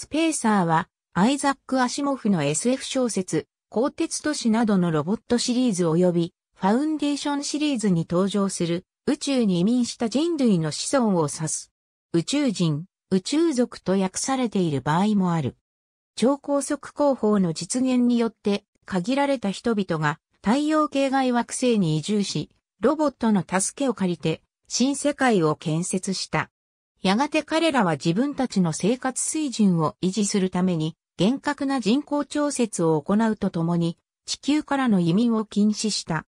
スペーサーは、アイザック・アシモフの SF 小説、鋼鉄都市などのロボットシリーズ及び、ファウンデーションシリーズに登場する、宇宙に移民した人類の子孫を指す。宇宙人、宇宙族と訳されている場合もある。超高速工法の実現によって、限られた人々が太陽系外惑星に移住し、ロボットの助けを借りて、新世界を建設した。やがて彼らは自分たちの生活水準を維持するために厳格な人口調節を行うとともに地球からの移民を禁止した。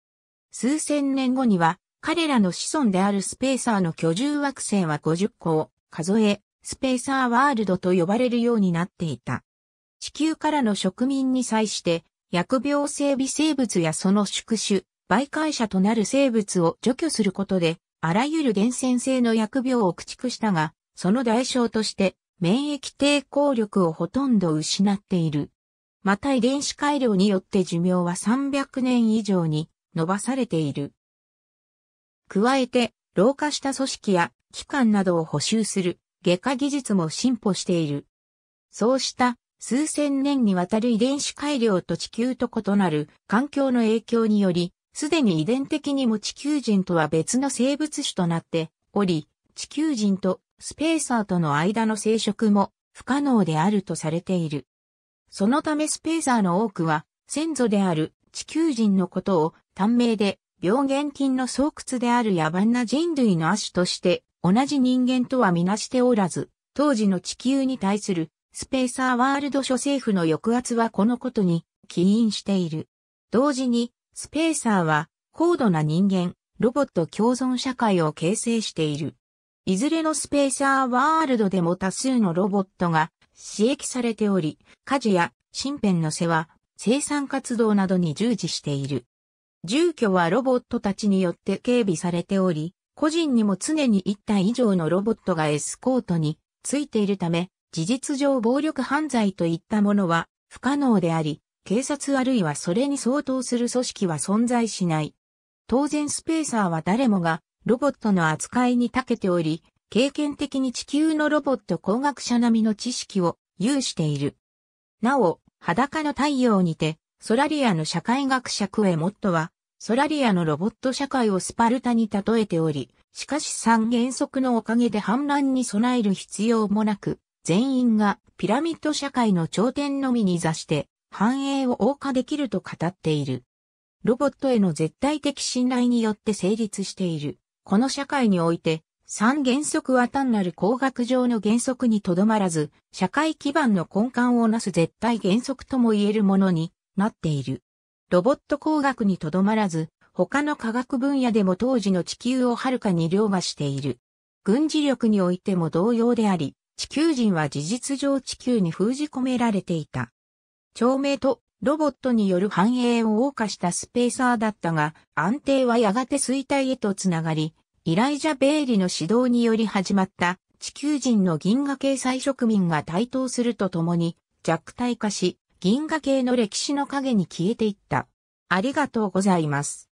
数千年後には彼らの子孫であるスペーサーの居住惑星は50個を数え、スペーサーワールドと呼ばれるようになっていた。地球からの植民に際して、薬病性微生物やその宿主、媒介者となる生物を除去することで、あらゆる伝染性の薬病を駆逐したが、その代償として免疫抵抗力をほとんど失っている。また遺伝子改良によって寿命は300年以上に伸ばされている。加えて、老化した組織や機関などを補修する外科技術も進歩している。そうした数千年にわたる遺伝子改良と地球と異なる環境の影響によりすでに遺伝的にも地球人とは別の生物種となっており、地球人とスペーサーとの間の生殖も不可能であるとされている。そのためスペーサーの多くは先祖である地球人のことを短命で病原菌の巣窟である野蛮な人類の亜種として同じ人間とはみなしておらず、当時の地球に対するスペーサーワールド諸政府の抑圧はこのことに起因している。同時にスペーサーは高度な人間、ロボット共存社会を形成している。いずれのスペーサーワールドでも多数のロボットが刺激されており、家事や身辺の世話、生産活動などに従事している。住居はロボットたちによって警備されており、個人にも常に1体以上のロボットがエスコートについているため、事実上暴力犯罪といったものは不可能であり、警察あるいはそれに相当する組織は存在しない。当然スペーサーは誰もがロボットの扱いに長けており、経験的に地球のロボット工学者並みの知識を有している。なお、裸の太陽にて、ソラリアの社会学者クエモットは、ソラリアのロボット社会をスパルタに例えており、しかし三原則のおかげで反乱に備える必要もなく、全員がピラミッド社会の頂点のみに座して繁栄を謳歌できると語っている。ロボットへの絶対的信頼によって成立している。この社会において、三原則は単なる工学上の原則にとどまらず、社会基盤の根幹をなす絶対原則とも言えるものになっている。ロボット工学にとどまらず、他の科学分野でも当時の地球をはるかに凌駕している。軍事力においても同様であり、地球人は事実上地球に封じ込められていた。長明とロボットによる繁栄を謳歌したスペーサーだったが、安定はやがて衰退へとつながり、イライジャ・ベーリの指導により始まった地球人の銀河系再植民が台頭するとともに弱体化し、銀河系の歴史の影に消えていった。ありがとうございます。